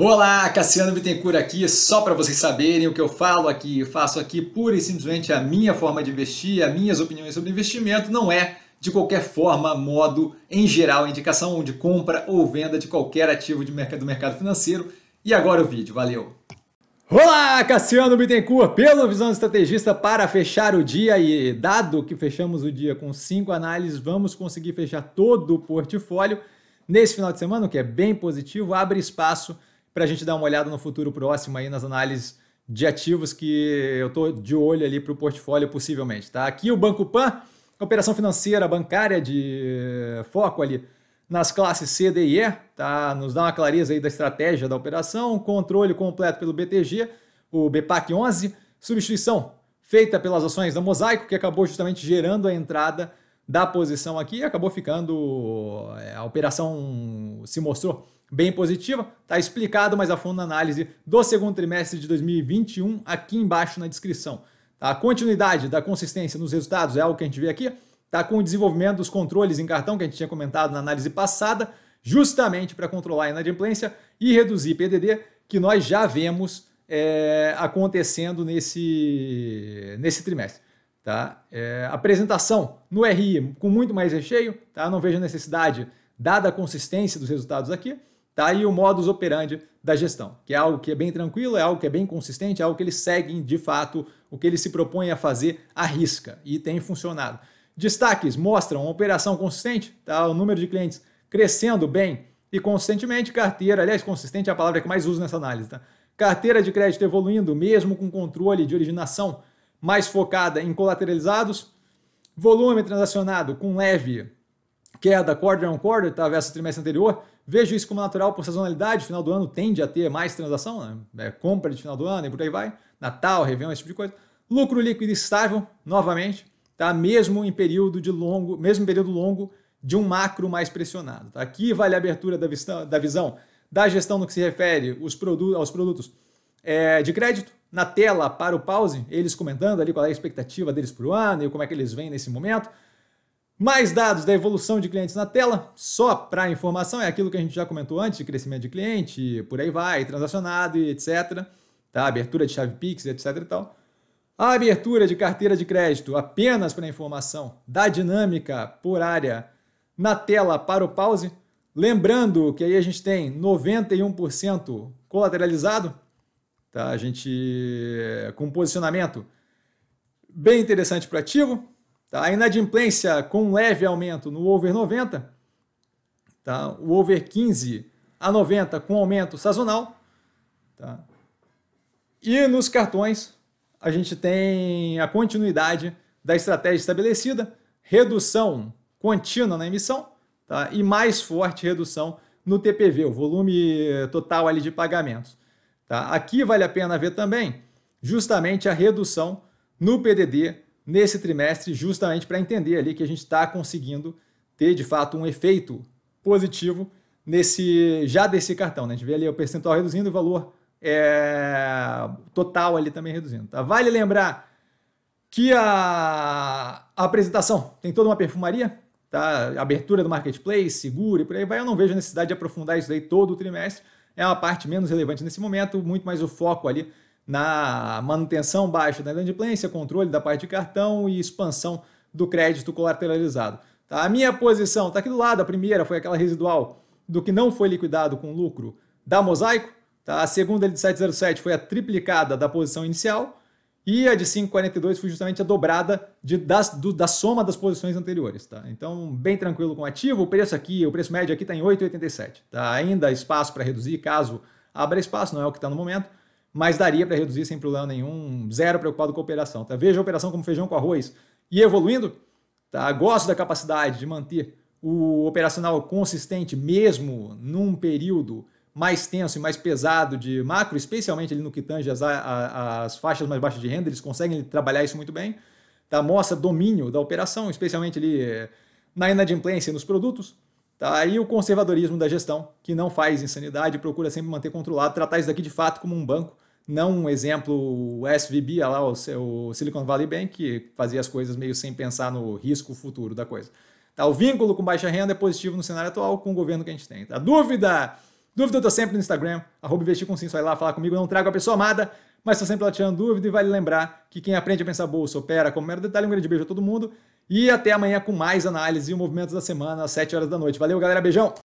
Olá, Cassiano Bittencourt aqui, só para vocês saberem o que eu falo aqui, eu faço aqui pura e simplesmente a minha forma de investir, as minhas opiniões sobre investimento, não é de qualquer forma, modo, em geral, indicação de compra ou venda de qualquer ativo de mercado, do mercado financeiro. E agora o vídeo, valeu! Olá, Cassiano Bittencourt, pelo Visão Estrategista, para fechar o dia e dado que fechamos o dia com cinco análises, vamos conseguir fechar todo o portfólio nesse final de semana, o que é bem positivo, abre espaço para a gente dar uma olhada no futuro próximo aí nas análises de ativos que eu estou de olho ali para o portfólio possivelmente. Tá? Aqui o Banco Pan, operação financeira bancária de foco ali nas classes C, D e E, tá? nos dá uma clareza aí da estratégia da operação, controle completo pelo BTG, o BPAC 11, substituição feita pelas ações da Mosaico, que acabou justamente gerando a entrada da posição aqui, acabou ficando, é, a operação se mostrou bem positiva. Está explicado mais a fundo na análise do segundo trimestre de 2021 aqui embaixo na descrição. Tá? A continuidade da consistência nos resultados é algo que a gente vê aqui. Está com o desenvolvimento dos controles em cartão que a gente tinha comentado na análise passada, justamente para controlar a inadimplência e reduzir PDD, que nós já vemos é, acontecendo nesse, nesse trimestre. Tá? É, apresentação no RI com muito mais recheio, tá? não vejo necessidade, dada a consistência dos resultados aqui. Tá aí o modus operandi da gestão, que é algo que é bem tranquilo, é algo que é bem consistente, é algo que eles seguem de fato o que eles se propõem a fazer à risca e tem funcionado. Destaques mostram uma operação consistente, tá? o número de clientes crescendo bem e consistentemente, carteira, aliás, consistente é a palavra que mais uso nessa análise, tá? carteira de crédito evoluindo, mesmo com controle de originação mais focada em colateralizados, volume transacionado com leve queda quarter on quarter, tá, versus o trimestre anterior. Vejo isso como natural por sazonalidade, final do ano tende a ter mais transação, né? é, compra de final do ano e por aí vai, Natal, Réveillon, esse tipo de coisa. Lucro líquido estável, novamente, tá, mesmo em período de longo, mesmo período longo de um macro mais pressionado. Tá? Aqui vale a abertura da, vista, da visão da gestão no que se refere os produ aos produtos é, de crédito. Na tela, para o pause, eles comentando ali qual é a expectativa deles para o ano e como é que eles vêm nesse momento. Mais dados da evolução de clientes na tela, só para informação, é aquilo que a gente já comentou antes, de crescimento de cliente, por aí vai, transacionado e etc. Tá? Abertura de chave Pix, etc e tal. A abertura de carteira de crédito, apenas para informação, da dinâmica por área na tela para o pause. Lembrando que aí a gente tem 91% colateralizado, tá? A gente com um posicionamento bem interessante para ativo, Tá? A inadimplência com um leve aumento no over 90, tá? o over 15 a 90 com aumento sazonal. Tá? E nos cartões, a gente tem a continuidade da estratégia estabelecida, redução contínua na emissão tá? e mais forte redução no TPV, o volume total ali de pagamentos. Tá? Aqui vale a pena ver também justamente a redução no PDD nesse trimestre, justamente para entender ali que a gente está conseguindo ter de fato um efeito positivo nesse já desse cartão. Né? A gente vê ali o percentual reduzindo, o valor é, total ali também reduzindo. Tá? Vale lembrar que a, a, apresentação tem toda uma perfumaria, tá? abertura do marketplace, seguro e por aí vai. Eu não vejo necessidade de aprofundar isso aí todo o trimestre. É uma parte menos relevante nesse momento, muito mais o foco ali na manutenção baixa da inadimplência, controle da parte de cartão e expansão do crédito colateralizado. Tá? A minha posição está aqui do lado, a primeira foi aquela residual do que não foi liquidado com lucro da Mosaico, tá? a segunda de 707 foi a triplicada da posição inicial e a de 5,42 foi justamente a dobrada de, das, do, da soma das posições anteriores. Tá? Então, bem tranquilo com o ativo, o preço aqui, o preço médio aqui está em 8,87. Tá? Ainda espaço para reduzir, caso abra espaço, não é o que está no momento, mas daria para reduzir sem problema nenhum, zero preocupado com a operação. Tá? Veja a operação como feijão com arroz e evoluindo. Tá? Gosto da capacidade de manter o operacional consistente mesmo num período mais tenso e mais pesado de macro, especialmente ali no que tange as, as faixas mais baixas de renda, eles conseguem trabalhar isso muito bem. Tá? Mostra domínio da operação, especialmente ali eh, na inadimplência nos produtos. Tá? E o conservadorismo da gestão, que não faz insanidade, procura sempre manter controlado, tratar isso daqui de fato como um banco, não um exemplo SVB, lá, o Silicon Valley Bank, que fazia as coisas meio sem pensar no risco futuro da coisa. Tá? O vínculo com baixa renda é positivo no cenário atual com o governo que a gente tem. A tá, dúvida, dúvida eu tô sempre no Instagram, arroba investir com sim, vai lá falar comigo, eu não trago a pessoa amada, mas estou sempre lá tirando dúvida e vale lembrar que quem aprende a pensar bolsa, opera, como mero detalhe, um grande beijo a todo mundo e até amanhã com mais análise e movimentos da semana, às 7 horas da noite. Valeu, galera. Beijão!